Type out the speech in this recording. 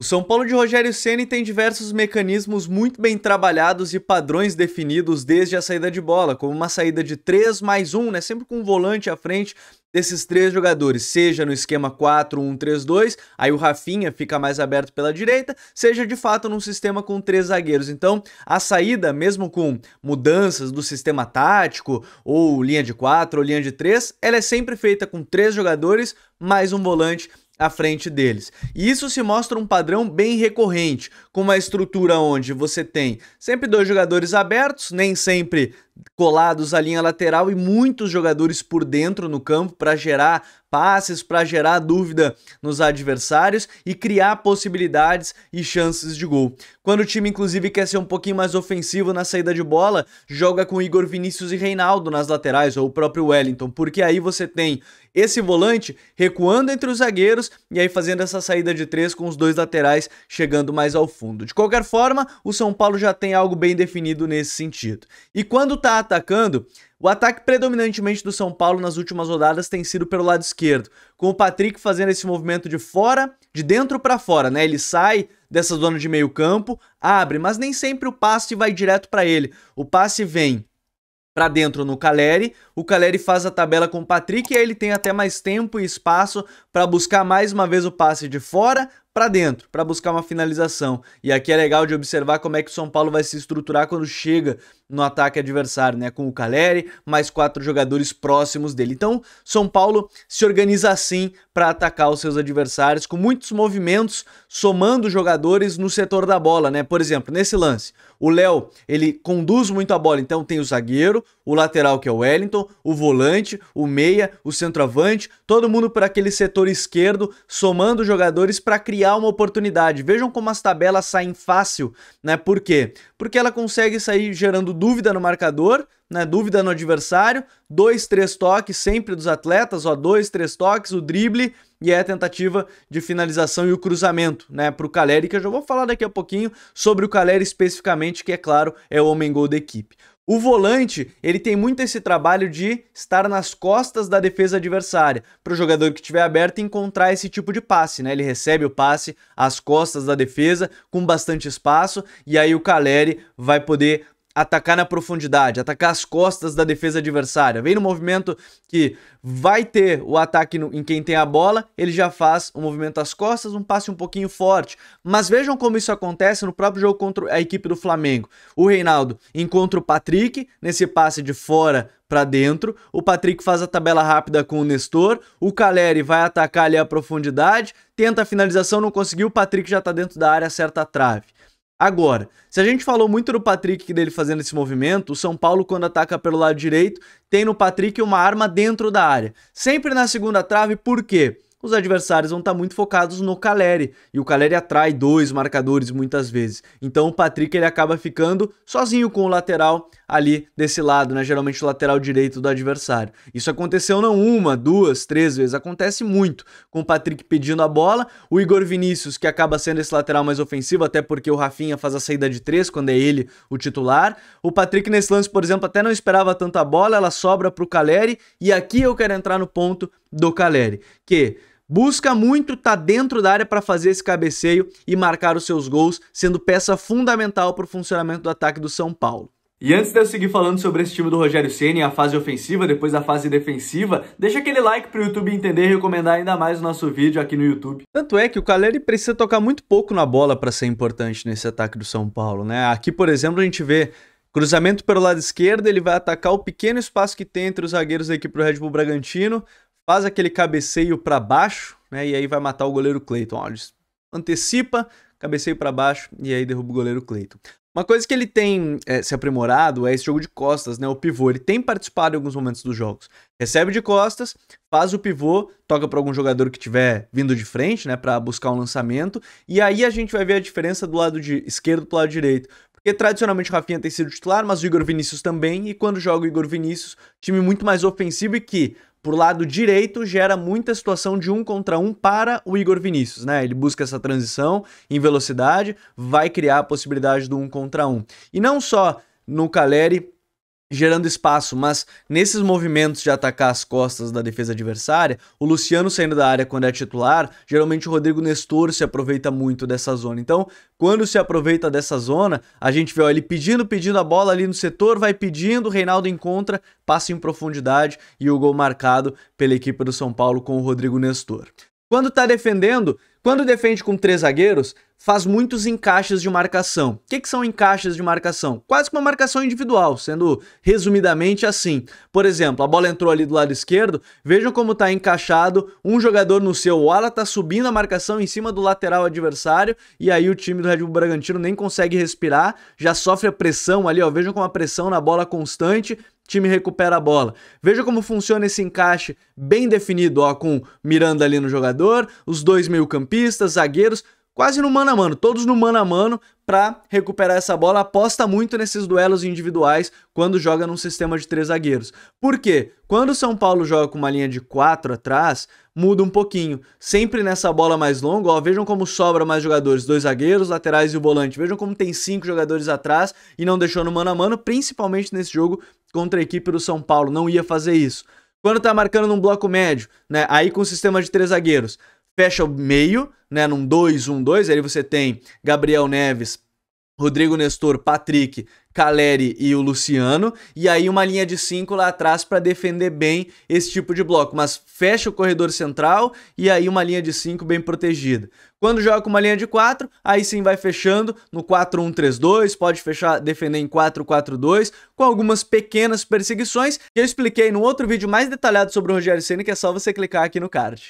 O São Paulo de Rogério Ceni tem diversos mecanismos muito bem trabalhados e padrões definidos desde a saída de bola, como uma saída de 3 mais 1, né, sempre com um volante à frente desses três jogadores, seja no esquema 4-1-3-2, aí o Rafinha fica mais aberto pela direita, seja de fato num sistema com três zagueiros. Então, a saída, mesmo com mudanças do sistema tático, ou linha de 4 ou linha de 3, ela é sempre feita com três jogadores mais um volante à frente deles. E isso se mostra um padrão bem recorrente, com uma estrutura onde você tem sempre dois jogadores abertos, nem sempre colados à linha lateral e muitos jogadores por dentro no campo para gerar passes, para gerar dúvida nos adversários e criar possibilidades e chances de gol. Quando o time inclusive quer ser um pouquinho mais ofensivo na saída de bola, joga com Igor Vinícius e Reinaldo nas laterais ou o próprio Wellington, porque aí você tem esse volante recuando entre os zagueiros e aí fazendo essa saída de três com os dois laterais chegando mais ao fundo. De qualquer forma, o São Paulo já tem algo bem definido nesse sentido. E quando tá está atacando, o ataque predominantemente do São Paulo nas últimas rodadas tem sido pelo lado esquerdo, com o Patrick fazendo esse movimento de fora, de dentro para fora, né? Ele sai dessa zona de meio-campo, abre, mas nem sempre o passe vai direto para ele. O passe vem para dentro no Caleri, o Caleri faz a tabela com o Patrick e aí ele tem até mais tempo e espaço para buscar mais uma vez o passe de fora para dentro, para buscar uma finalização. E aqui é legal de observar como é que o São Paulo vai se estruturar quando chega no ataque adversário, né? Com o Caleri, mais quatro jogadores próximos dele. Então, São Paulo se organiza assim para atacar os seus adversários com muitos movimentos, somando jogadores no setor da bola, né? Por exemplo, nesse lance, o Léo, ele conduz muito a bola, então tem o zagueiro, o lateral que é o Wellington, o volante, o meia, o centroavante, todo mundo para aquele setor esquerdo, somando jogadores para criar criar uma oportunidade. Vejam como as tabelas saem fácil, né? Por quê? Porque ela consegue sair gerando dúvida no marcador, né? Dúvida no adversário, dois, três toques sempre dos atletas, ó, dois, três toques, o drible e é a tentativa de finalização e o cruzamento, né, pro Caleri, que eu já vou falar daqui a pouquinho sobre o Caleri especificamente, que é claro, é o homem gol da equipe. O volante, ele tem muito esse trabalho de estar nas costas da defesa adversária, para o jogador que estiver aberto encontrar esse tipo de passe, né? Ele recebe o passe às costas da defesa, com bastante espaço, e aí o Caleri vai poder atacar na profundidade, atacar as costas da defesa adversária. Vem no movimento que vai ter o ataque no, em quem tem a bola, ele já faz o um movimento às costas, um passe um pouquinho forte. Mas vejam como isso acontece no próprio jogo contra a equipe do Flamengo. O Reinaldo encontra o Patrick nesse passe de fora para dentro, o Patrick faz a tabela rápida com o Nestor, o Caleri vai atacar ali a profundidade, tenta a finalização, não conseguiu, o Patrick já está dentro da área, acerta a trave. Agora, se a gente falou muito do Patrick dele fazendo esse movimento, o São Paulo, quando ataca pelo lado direito, tem no Patrick uma arma dentro da área. Sempre na segunda trave, por quê? os adversários vão estar tá muito focados no Caleri, e o Caleri atrai dois marcadores muitas vezes. Então o Patrick ele acaba ficando sozinho com o lateral ali desse lado, né? Geralmente o lateral direito do adversário. Isso aconteceu não uma, duas, três vezes, acontece muito, com o Patrick pedindo a bola, o Igor Vinícius, que acaba sendo esse lateral mais ofensivo, até porque o Rafinha faz a saída de três quando é ele o titular. O Patrick nesse lance, por exemplo, até não esperava tanta bola, ela sobra pro Caleri, e aqui eu quero entrar no ponto do Caleri, que busca muito tá dentro da área para fazer esse cabeceio e marcar os seus gols, sendo peça fundamental para o funcionamento do ataque do São Paulo. E antes de eu seguir falando sobre esse time do Rogério Ceni, a fase ofensiva, depois a fase defensiva, deixa aquele like pro YouTube entender e recomendar ainda mais o nosso vídeo aqui no YouTube. Tanto é que o Caleri precisa tocar muito pouco na bola para ser importante nesse ataque do São Paulo, né? Aqui, por exemplo, a gente vê cruzamento pelo lado esquerdo, ele vai atacar o pequeno espaço que tem entre os zagueiros da equipe do Red Bull Bragantino, faz aquele cabeceio para baixo, né? E aí vai matar o goleiro Cleiton. Antecipa, cabeceio para baixo e aí derruba o goleiro Cleiton. Uma coisa que ele tem é, se aprimorado é esse jogo de costas, né? O pivô. Ele tem participado em alguns momentos dos jogos. Recebe de costas, faz o pivô, toca para algum jogador que tiver vindo de frente, né? Para buscar um lançamento. E aí a gente vai ver a diferença do lado de esquerdo para o lado direito. Porque tradicionalmente o Rafinha tem sido titular, mas o Igor Vinícius também. E quando joga o Igor Vinícius, time muito mais ofensivo e que por lado direito gera muita situação de um contra um para o Igor Vinícius, né? Ele busca essa transição em velocidade, vai criar a possibilidade do um contra um. E não só no Caleri gerando espaço, mas nesses movimentos de atacar as costas da defesa adversária, o Luciano saindo da área quando é titular, geralmente o Rodrigo Nestor se aproveita muito dessa zona. Então, quando se aproveita dessa zona, a gente vê ó, ele pedindo, pedindo a bola ali no setor, vai pedindo, o Reinaldo encontra, passa em profundidade e o gol marcado pela equipe do São Paulo com o Rodrigo Nestor. Quando está defendendo, quando defende com três zagueiros, faz muitos encaixes de marcação. O que, que, são encaixes de marcação? Quase que uma marcação individual, sendo resumidamente assim. Por exemplo, a bola entrou ali do lado esquerdo, vejam como está encaixado um jogador no seu. O ala está subindo a marcação em cima do lateral adversário e aí o time do Red Bull Bragantino nem consegue respirar, já sofre a pressão ali, ó. vejam como a pressão na bola constante time recupera a bola. Veja como funciona esse encaixe bem definido, ó, com Miranda ali no jogador, os dois meio-campistas campistas, zagueiros, quase no mano a mano, todos no mano a mano para recuperar essa bola. Aposta muito nesses duelos individuais quando joga num sistema de três zagueiros. Por quê? Quando o São Paulo joga com uma linha de quatro atrás, muda um pouquinho. Sempre nessa bola mais longa, ó, vejam como sobra mais jogadores, dois zagueiros, laterais e o volante. Vejam como tem cinco jogadores atrás e não deixou no mano a mano, principalmente nesse jogo contra a equipe do São Paulo, não ia fazer isso. Quando tá marcando num bloco médio, né? Aí com o sistema de três zagueiros, fecha o meio, né, num 2-1-2, aí você tem Gabriel Neves, Rodrigo Nestor, Patrick, Caleri e o Luciano, e aí uma linha de 5 lá atrás para defender bem esse tipo de bloco, mas fecha o corredor central e aí uma linha de 5 bem protegida. Quando joga com uma linha de 4, aí sim vai fechando no 4-1-3-2, pode fechar defender em 4-4-2, com algumas pequenas perseguições, que eu expliquei no outro vídeo mais detalhado sobre o Rogério Ceni, que é só você clicar aqui no card.